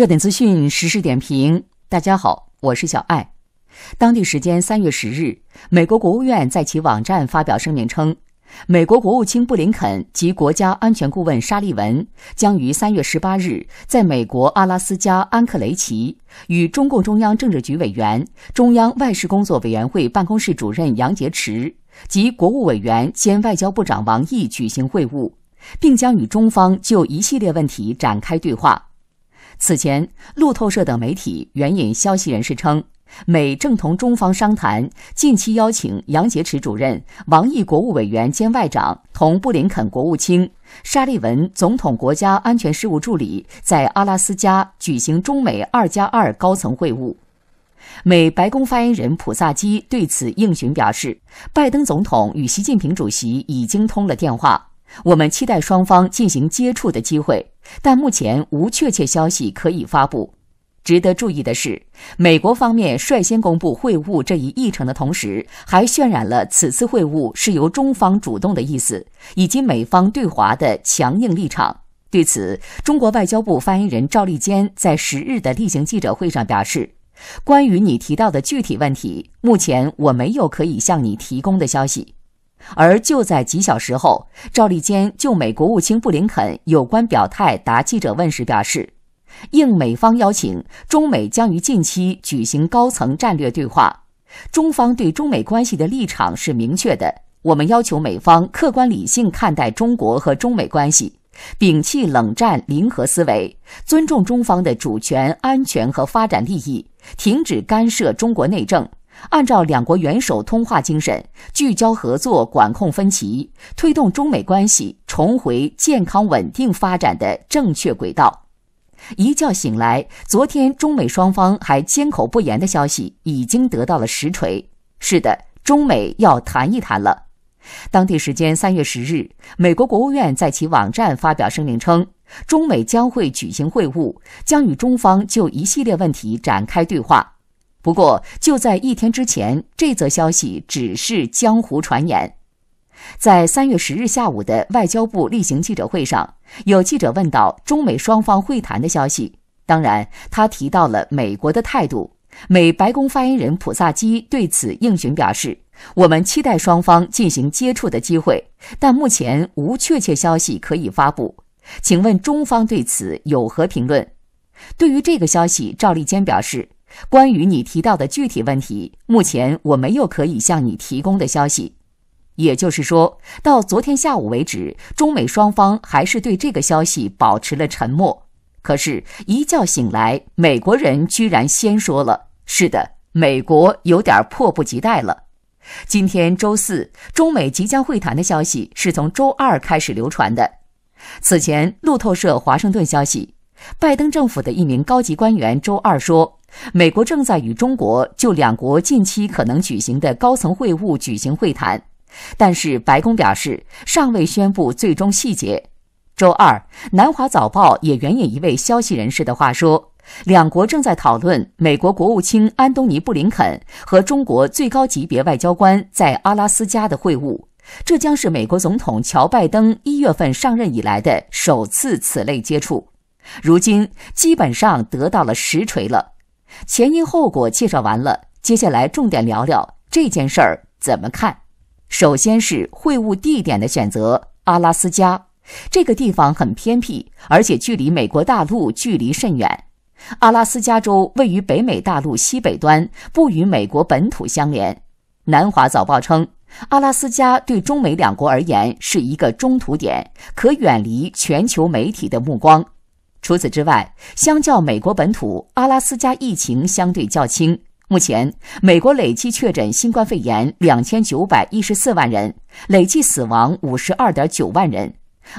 热点资讯，时事点评。大家好，我是小艾。当地时间三月十日，美国国务院在其网站发表声明称，美国国务卿布林肯及国家安全顾问沙利文将于三月十八日在美国阿拉斯加安克雷奇与中共中央政治局委员、中央外事工作委员会办公室主任杨洁篪及国务委员兼外交部长王毅举行会晤，并将与中方就一系列问题展开对话。此前，路透社等媒体援引消息人士称，美正同中方商谈，近期邀请杨洁篪主任、王毅国务委员兼外长同布林肯国务卿、沙利文总统国家安全事务助理在阿拉斯加举行中美二加二高层会晤。美白宫发言人普萨基对此应询表示，拜登总统与习近平主席已经通了电话。我们期待双方进行接触的机会，但目前无确切消息可以发布。值得注意的是，美国方面率先公布会晤这一议程的同时，还渲染了此次会晤是由中方主动的意思，以及美方对华的强硬立场。对此，中国外交部发言人赵立坚在十日的例行记者会上表示：“关于你提到的具体问题，目前我没有可以向你提供的消息。”而就在几小时后，赵立坚就美国务卿布林肯有关表态答记者问时表示，应美方邀请，中美将于近期举行高层战略对话。中方对中美关系的立场是明确的，我们要求美方客观理性看待中国和中美关系，摒弃冷战零和思维，尊重中方的主权、安全和发展利益，停止干涉中国内政。按照两国元首通话精神，聚焦合作，管控分歧，推动中美关系重回健康稳定发展的正确轨道。一觉醒来，昨天中美双方还缄口不言的消息已经得到了实锤。是的，中美要谈一谈了。当地时间三月十日，美国国务院在其网站发表声明称，中美将会举行会晤，将与中方就一系列问题展开对话。不过，就在一天之前，这则消息只是江湖传言。在三月十日下午的外交部例行记者会上，有记者问到中美双方会谈的消息，当然，他提到了美国的态度。美白宫发言人普萨基对此应询表示：“我们期待双方进行接触的机会，但目前无确切消息可以发布。”请问中方对此有何评论？对于这个消息，赵立坚表示。关于你提到的具体问题，目前我没有可以向你提供的消息。也就是说，到昨天下午为止，中美双方还是对这个消息保持了沉默。可是，一觉醒来，美国人居然先说了：“是的，美国有点迫不及待了。”今天周四，中美即将会谈的消息是从周二开始流传的。此前，路透社华盛顿消息，拜登政府的一名高级官员周二说。美国正在与中国就两国近期可能举行的高层会晤举行会谈，但是白宫表示尚未宣布最终细节。周二，《南华早报》也援引一位消息人士的话说，两国正在讨论美国国务卿安东尼·布林肯和中国最高级别外交官在阿拉斯加的会晤，这将是美国总统乔·拜登一月份上任以来的首次此类接触。如今，基本上得到了实锤了。前因后果介绍完了，接下来重点聊聊这件事儿怎么看。首先是会晤地点的选择，阿拉斯加这个地方很偏僻，而且距离美国大陆距离甚远。阿拉斯加州位于北美大陆西北端，不与美国本土相连。南华早报称，阿拉斯加对中美两国而言是一个中途点，可远离全球媒体的目光。除此之外，相较美国本土，阿拉斯加疫情相对较轻。目前，美国累计确诊新冠肺炎两千九百一十四万人，累计死亡五十二点九万人。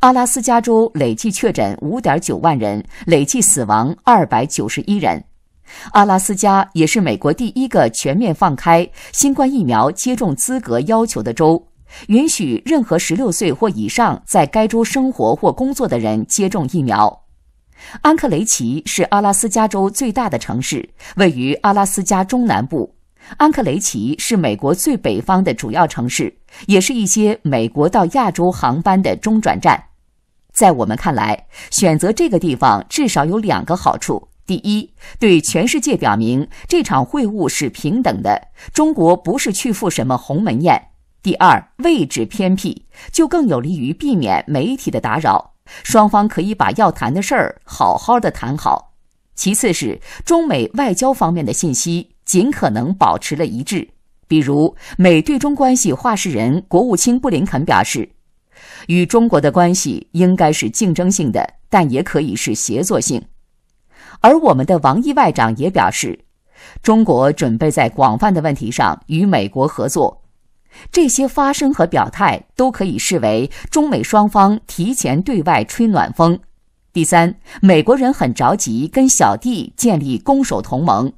阿拉斯加州累计确诊五点九万人，累计死亡二百九十一人。阿拉斯加也是美国第一个全面放开新冠疫苗接种资格要求的州，允许任何十六岁或以上在该州生活或工作的人接种疫苗。安克雷奇是阿拉斯加州最大的城市，位于阿拉斯加中南部。安克雷奇是美国最北方的主要城市，也是一些美国到亚洲航班的中转站。在我们看来，选择这个地方至少有两个好处：第一，对全世界表明这场会晤是平等的，中国不是去赴什么鸿门宴；第二，位置偏僻，就更有利于避免媒体的打扰。双方可以把要谈的事儿好好的谈好。其次，是中美外交方面的信息尽可能保持了一致。比如，美对中关系话事人国务卿布林肯表示，与中国的关系应该是竞争性的，但也可以是协作性。而我们的王毅外长也表示，中国准备在广泛的问题上与美国合作。这些发声和表态都可以视为中美双方提前对外吹暖风。第三，美国人很着急跟小弟建立攻守同盟。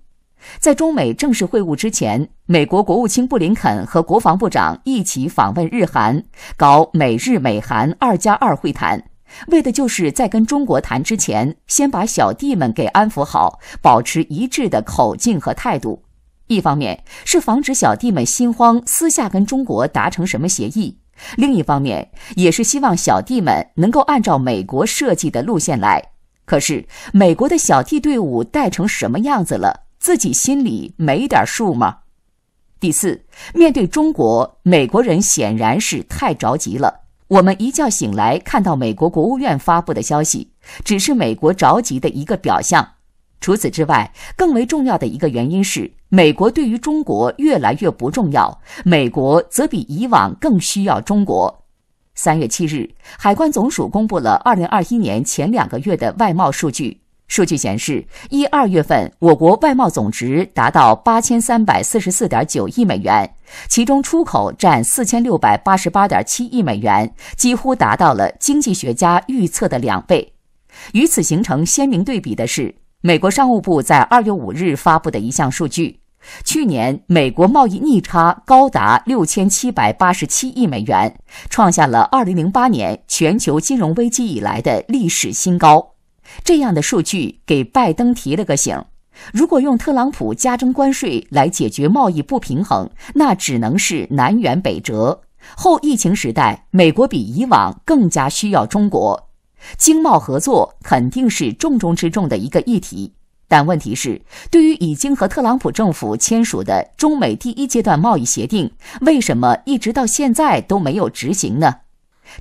在中美正式会晤之前，美国国务卿布林肯和国防部长一起访问日韩，搞美日美韩二加二会谈，为的就是在跟中国谈之前，先把小弟们给安抚好，保持一致的口径和态度。一方面是防止小弟们心慌，私下跟中国达成什么协议；另一方面也是希望小弟们能够按照美国设计的路线来。可是，美国的小弟队伍带成什么样子了，自己心里没点数吗？第四，面对中国，美国人显然是太着急了。我们一觉醒来看到美国国务院发布的消息，只是美国着急的一个表象。除此之外，更为重要的一个原因是。美国对于中国越来越不重要，美国则比以往更需要中国。三月七日，海关总署公布了二零二一年前两个月的外贸数据。数据显示，一二月份我国外贸总值达到八千三百四十四点九亿美元，其中出口占四千六百八十八点七亿美元，几乎达到了经济学家预测的两倍。与此形成鲜明对比的是，美国商务部在二月五日发布的一项数据，去年美国贸易逆差高达六千七百八十七亿美元，创下了二零零八年全球金融危机以来的历史新高。这样的数据给拜登提了个醒：如果用特朗普加征关税来解决贸易不平衡，那只能是南辕北辙。后疫情时代，美国比以往更加需要中国。经贸合作肯定是重中之重的一个议题，但问题是，对于已经和特朗普政府签署的中美第一阶段贸易协定，为什么一直到现在都没有执行呢？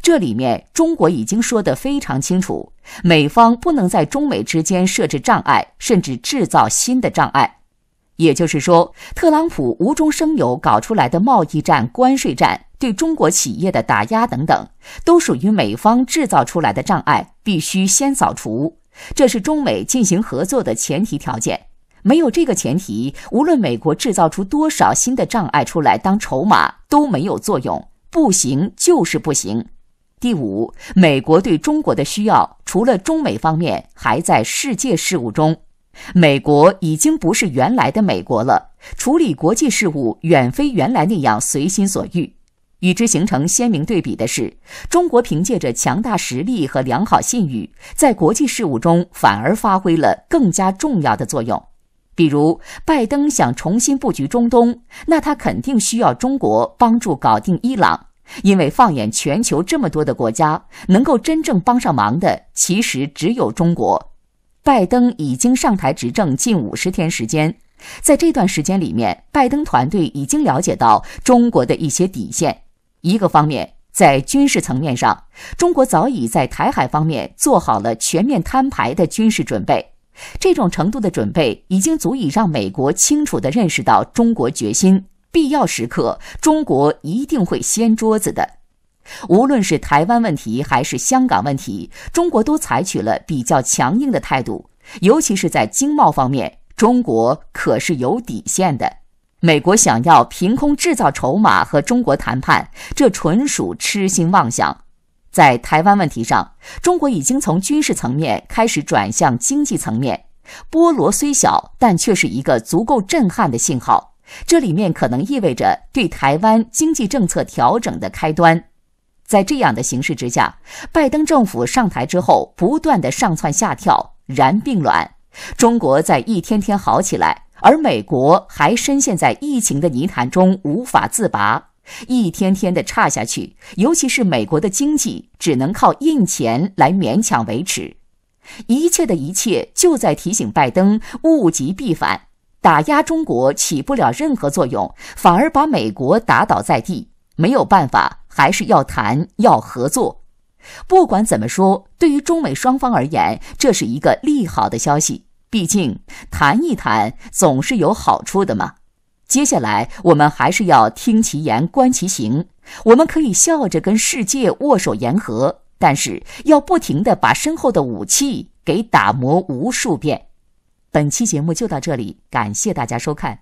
这里面中国已经说得非常清楚，美方不能在中美之间设置障碍，甚至制造新的障碍。也就是说，特朗普无中生有搞出来的贸易战、关税战，对中国企业的打压等等，都属于美方制造出来的障碍，必须先扫除。这是中美进行合作的前提条件。没有这个前提，无论美国制造出多少新的障碍出来当筹码，都没有作用。不行就是不行。第五，美国对中国的需要，除了中美方面，还在世界事务中。美国已经不是原来的美国了，处理国际事务远非原来那样随心所欲。与之形成鲜明对比的是，中国凭借着强大实力和良好信誉，在国际事务中反而发挥了更加重要的作用。比如，拜登想重新布局中东，那他肯定需要中国帮助搞定伊朗，因为放眼全球这么多的国家，能够真正帮上忙的，其实只有中国。拜登已经上台执政近五十天时间，在这段时间里面，拜登团队已经了解到中国的一些底线。一个方面，在军事层面上，中国早已在台海方面做好了全面摊牌的军事准备。这种程度的准备，已经足以让美国清楚的认识到中国决心，必要时刻，中国一定会掀桌子的。无论是台湾问题还是香港问题，中国都采取了比较强硬的态度，尤其是在经贸方面，中国可是有底线的。美国想要凭空制造筹码和中国谈判，这纯属痴心妄想。在台湾问题上，中国已经从军事层面开始转向经济层面。波罗虽小，但却是一个足够震撼的信号，这里面可能意味着对台湾经济政策调整的开端。在这样的形势之下，拜登政府上台之后，不断的上窜下跳，然并卵。中国在一天天好起来，而美国还深陷在疫情的泥潭中无法自拔，一天天的差下去。尤其是美国的经济，只能靠印钱来勉强维持。一切的一切，就在提醒拜登：物极必反，打压中国起不了任何作用，反而把美国打倒在地。没有办法，还是要谈，要合作。不管怎么说，对于中美双方而言，这是一个利好的消息。毕竟，谈一谈总是有好处的嘛。接下来，我们还是要听其言，观其行。我们可以笑着跟世界握手言和，但是要不停的把身后的武器给打磨无数遍。本期节目就到这里，感谢大家收看。